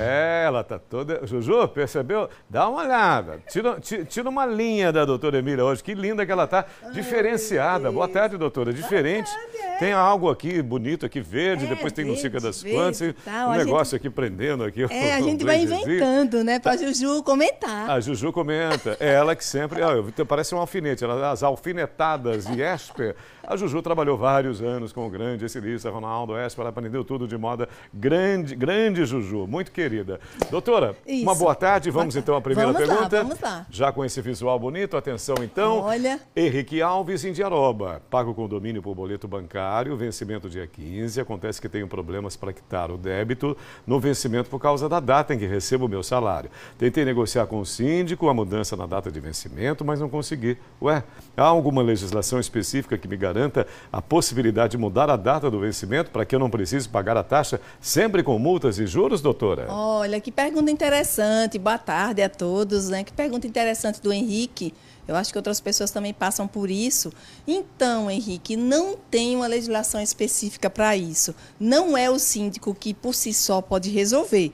ね。ela tá toda. Juju, percebeu? Dá uma olhada. Tira, tira uma linha da doutora Emília hoje. Que linda que ela tá. Diferenciada. Boa tarde, doutora. Diferente. É. Tem algo aqui bonito, aqui verde, é, depois tem verde, não das quantas. Tá, um negócio gente... aqui prendendo aqui. É, a gente vai inventando, né? Pra tá. Juju comentar. A Juju comenta. É ela que sempre. Ó, então parece um alfinete. Ela, as alfinetadas de Esper. A Juju trabalhou vários anos com o grande estilista Ronaldo Esper. Ela aprendeu tudo de moda. Grande, grande Juju, muito querida. Doutora, Isso. uma boa tarde. Vamos então à primeira vamos pergunta. Lá, vamos lá. Já com esse visual bonito, atenção então. Olha. Henrique Alves, Indiaroba. pago condomínio por boleto bancário, vencimento dia 15. Acontece que tenho problemas para quitar o débito no vencimento por causa da data em que recebo o meu salário. Tentei negociar com o síndico a mudança na data de vencimento, mas não consegui. Ué, há alguma legislação específica que me garanta a possibilidade de mudar a data do vencimento para que eu não precise pagar a taxa sempre com multas e juros, doutora? Olha, que pergunta interessante. Boa tarde a todos, né? Que pergunta interessante do Henrique. Eu acho que outras pessoas também passam por isso. Então, Henrique, não tem uma legislação específica para isso. Não é o síndico que por si só pode resolver.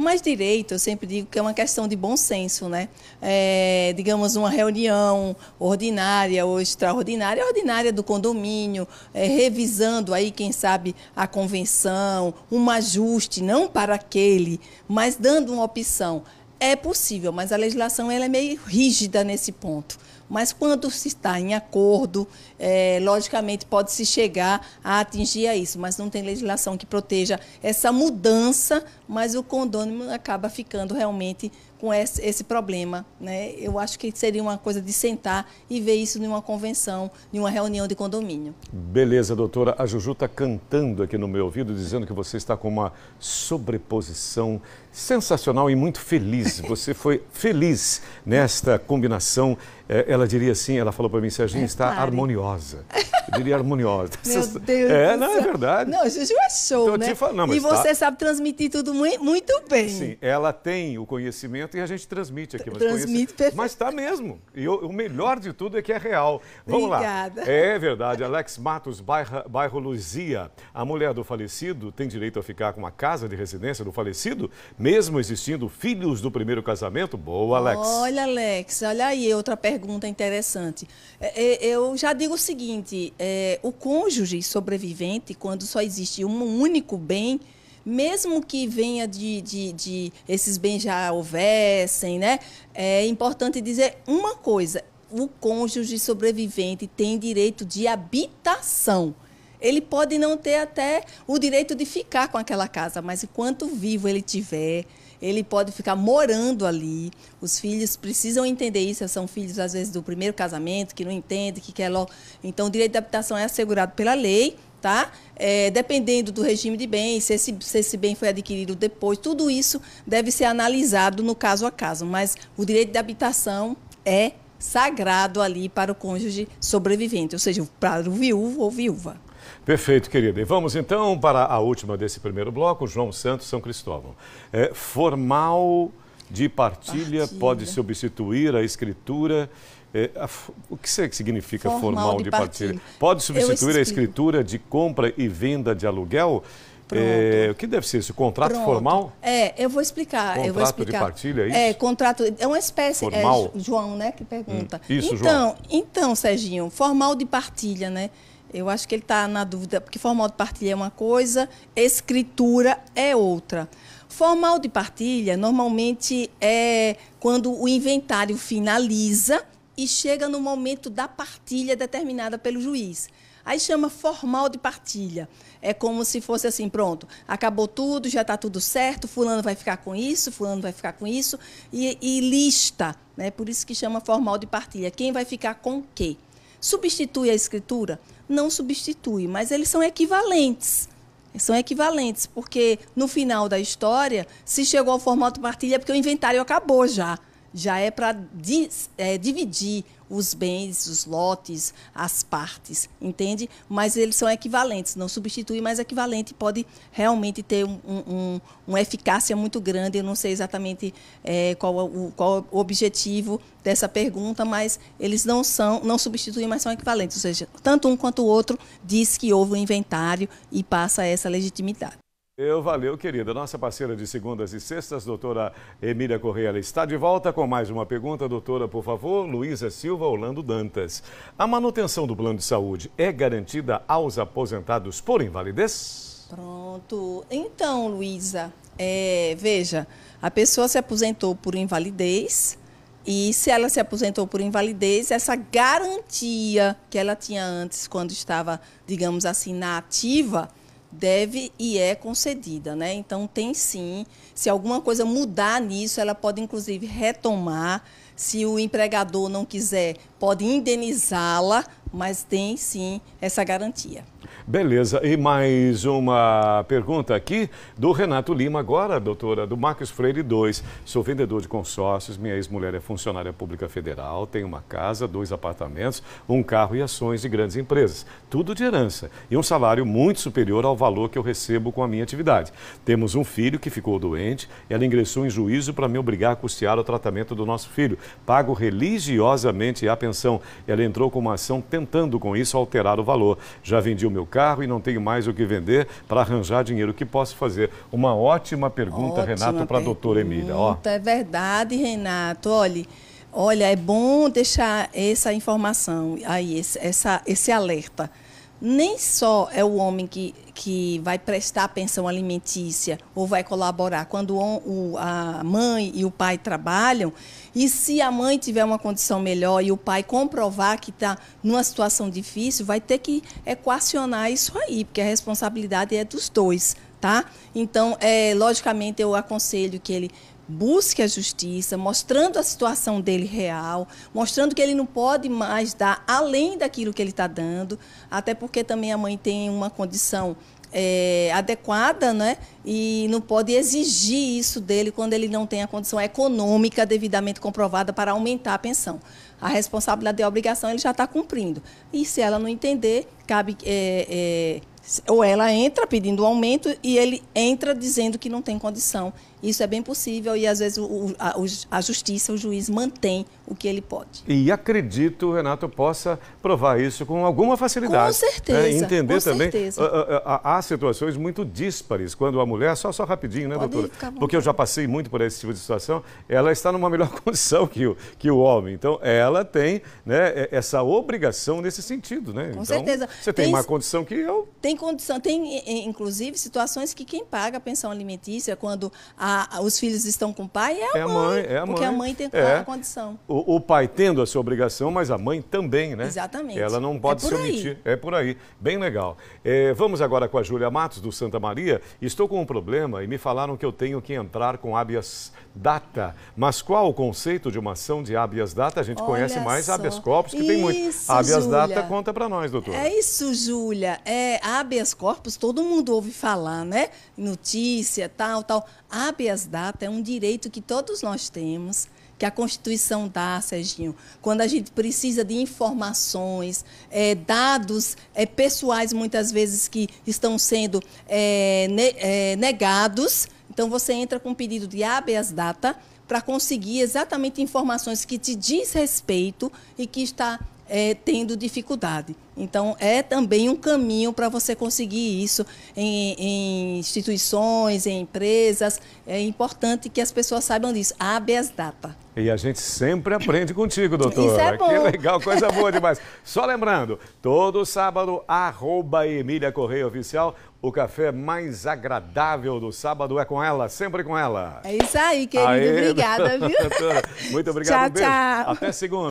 Mas direito, eu sempre digo que é uma questão de bom senso, né? É, digamos, uma reunião ordinária ou extraordinária, ordinária do condomínio, é, revisando aí, quem sabe, a convenção, um ajuste, não para aquele, mas dando uma opção. É possível, mas a legislação ela é meio rígida nesse ponto. Mas quando se está em acordo, é, logicamente pode se chegar a atingir a isso, mas não tem legislação que proteja essa mudança, mas o condômino acaba ficando realmente com esse, esse problema. Né? Eu acho que seria uma coisa de sentar e ver isso numa convenção, numa reunião de condomínio. Beleza, doutora. A Juju está cantando aqui no meu ouvido, dizendo que você está com uma sobreposição sensacional e muito feliz. Você foi feliz nesta combinação. É, ela diria assim, ela falou para mim, Serginho, é, está Pare. harmoniosa. Eu diria harmoniosa. Meu Deus é, não, é verdade. Não, Juju é show, então, né? Falo, não, e tá. você tá... sabe transmitir tudo muito bem. Sim, ela tem o conhecimento momento e a gente transmite aqui. Mas transmite perfeito. Mas está mesmo. E o, o, melhor de tudo é que é real. Vamos Obrigada. lá. É verdade. Alex Matos, bairro, bairro Luzia. A mulher do falecido tem direito a ficar com a casa de residência do falecido, mesmo existindo filhos do primeiro casamento? Boa, Alex. Olha, Alex, olha aí outra pergunta interessante. É, é, eu já digo o seguinte: é, o cônjuge sobrevivente, quando só existe um único bem, mesmo que venha de, de, de esses bens já houvessem, né? É importante dizer uma coisa: o cônjuge sobrevivente tem direito de habitação. Ele pode não ter até o direito de ficar com aquela casa, mas enquanto vivo ele tiver, ele pode ficar morando ali. Os filhos precisam entender isso, são filhos às vezes do primeiro casamento que não entende, que quer logo. Então, o direito de habitação é assegurado pela lei tá? É, dependendo do regime de bens, se esse, se esse bem foi adquirido depois, tudo isso deve ser analisado no caso a caso. Mas o direito de habitação é sagrado ali para o cônjuge sobrevivente, ou seja, para o viúvo ou viúva. Perfeito, querida. E vamos então para a última desse primeiro bloco, João Santos, São Cristóvão. É, formal de partilha, partilha pode substituir a escritura é, a, o que significa formal, formal de, de partilha? partilha? Pode substituir a escritura de compra e venda de aluguel? É, o que deve ser esse contrato Pronto. formal? É, eu vou explicar. Contrato eu vou explicar. de partilha, é, é isso? É, contrato, é uma espécie, é formal. É, João, né, que pergunta. Hum, isso, então, João. Então, Serginho, formal de partilha, né? Eu acho que ele está na dúvida, porque formal de partilha é uma coisa, escritura é outra. Formal de partilha, normalmente, é quando o inventário finaliza e chega no momento da partilha determinada pelo juiz. Aí chama formal de partilha. É como se fosse assim, pronto, acabou tudo, já está tudo certo, fulano vai ficar com isso, fulano vai ficar com isso, e, e, lista, né? Por isso que chama formal de partilha. Quem vai ficar com o quê? Substitui a escritura? Não substitui, mas eles são equivalentes. São equivalentes, porque no final da história, se chegou ao formal de partilha, é porque o inventário acabou já já é para é, dividir os bens, os lotes, as partes, entende? Mas eles são equivalentes, não substitui, mas equivalente pode realmente ter um, um, uma eficácia muito grande. Eu não sei exatamente é, qual, é o, qual é o objetivo dessa pergunta, mas eles não são, não substituem, mas são equivalentes. Ou seja, tanto um quanto o outro diz que houve um inventário e passa essa legitimidade. Eu valeu, querida. Nossa parceira de segundas e sextas, doutora Emília Correia, ela está de volta com mais uma pergunta, doutora, por favor. Luísa Silva Orlando Dantas. A manutenção do plano de saúde é garantida aos aposentados por invalidez? Pronto. Então, Luísa, é, veja, a pessoa se aposentou por invalidez. E se ela se aposentou por invalidez, essa garantia que ela tinha antes, quando estava, digamos assim, na ativa, deve e é concedida, né? Então tem sim, se alguma coisa mudar nisso, ela pode inclusive retomar. Se o empregador não quiser, pode indenizá-la, mas tem sim essa garantia. Beleza, e mais uma pergunta aqui do Renato Lima, agora, doutora, do Marcos Freire 2. Sou vendedor de consórcios, minha ex-mulher é funcionária pública federal, tem uma casa, dois apartamentos, um carro e ações de grandes empresas. Tudo de herança e um salário muito superior ao valor que eu recebo com a minha atividade. Temos um filho que ficou doente, ela ingressou em juízo para me obrigar a custear o tratamento do nosso filho. Pago religiosamente a pensão. Ela entrou com uma ação tentando com isso alterar o valor. Já vendi o meu carro carro e não tenho mais o que vender para arranjar dinheiro. O que posso fazer? Uma ótima pergunta, ótima Renato, para a doutora Emília. Ó. É verdade, Renato. Olha, olha, é bom deixar essa informação aí, esse, essa, esse alerta nem só é o homem que, que vai prestar pensão alimentícia ou vai colaborar quando o, a mãe e o pai trabalham, e se a mãe tiver uma condição melhor e o pai comprovar que está numa situação difícil, vai ter que equacionar isso aí, porque a responsabilidade é dos dois, tá? Então, é, logicamente, eu aconselho que ele busque a justiça, mostrando a situação dele real, mostrando que ele não pode mais dar além daquilo que ele está dando, até porque também a mãe tem uma condição é, adequada, né? E não pode exigir isso dele quando ele não tem a condição econômica devidamente comprovada para aumentar a pensão. A responsabilidade e a obrigação ele já está cumprindo. E se ela não entender, cabe. É, é, ou ela entra pedindo aumento e ele entra dizendo que não tem condição isso é bem possível e às vezes o, a, a, justiça, o juiz mantém o que ele pode. E acredito, Renato, possa provar isso com alguma facilidade. Com certeza. Né? entender com também. Ah, ah, ah, há, situações muito díspares quando a mulher, só, só rapidinho, né, pode doutora? Porque eu já passei muito por esse tipo de situação, ela está numa melhor condição que o, que o homem. Então, ela tem né, essa obrigação nesse sentido, né? Com então, certeza. Você tem, tem uma condição que eu. Tem condição, tem inclusive situações que quem paga a pensão alimentícia, quando a a, a, os filhos estão com o pai, é a, é mãe, mãe, É a porque a mãe tem é. a condição. O, o, pai tendo a sua obrigação, mas a mãe também, né? Exatamente. Ela não é pode é se omitir. Aí. É por aí. Bem legal. É, vamos agora com a Júlia Matos, do Santa Maria. Estou com um problema e me falaram que eu tenho que entrar com habeas data. Mas qual o conceito de uma ação de habeas data? A gente Olha conhece mais só. habeas corpus, que isso, tem muito. Habeas data conta para nós, doutor. É isso, Júlia. É, habeas corpus, todo mundo ouve falar, né? Notícia, tal, tal. Habeas habeas data é um direito que todos nós temos, que a Constituição dá, Serginho, quando a gente precisa de informações, é, dados é, pessoais, muitas vezes, que estão sendo é, ne, é, negados. Então, você entra com um pedido de habeas data para conseguir exatamente informações que te diz respeito e que está é, tendo dificuldade. Então, é também um caminho para você conseguir isso em, em, instituições, em empresas. É importante que as pessoas saibam disso. as data. E a gente sempre aprende contigo, doutor. Isso é bom. Que legal, coisa boa demais. Só lembrando, todo sábado, arroba Emília Correia Oficial, o café mais agradável do sábado é com ela, sempre com ela. É isso aí, querido. Aê, obrigada, viu? Muito obrigado. Tchau, um tchau. Até segunda.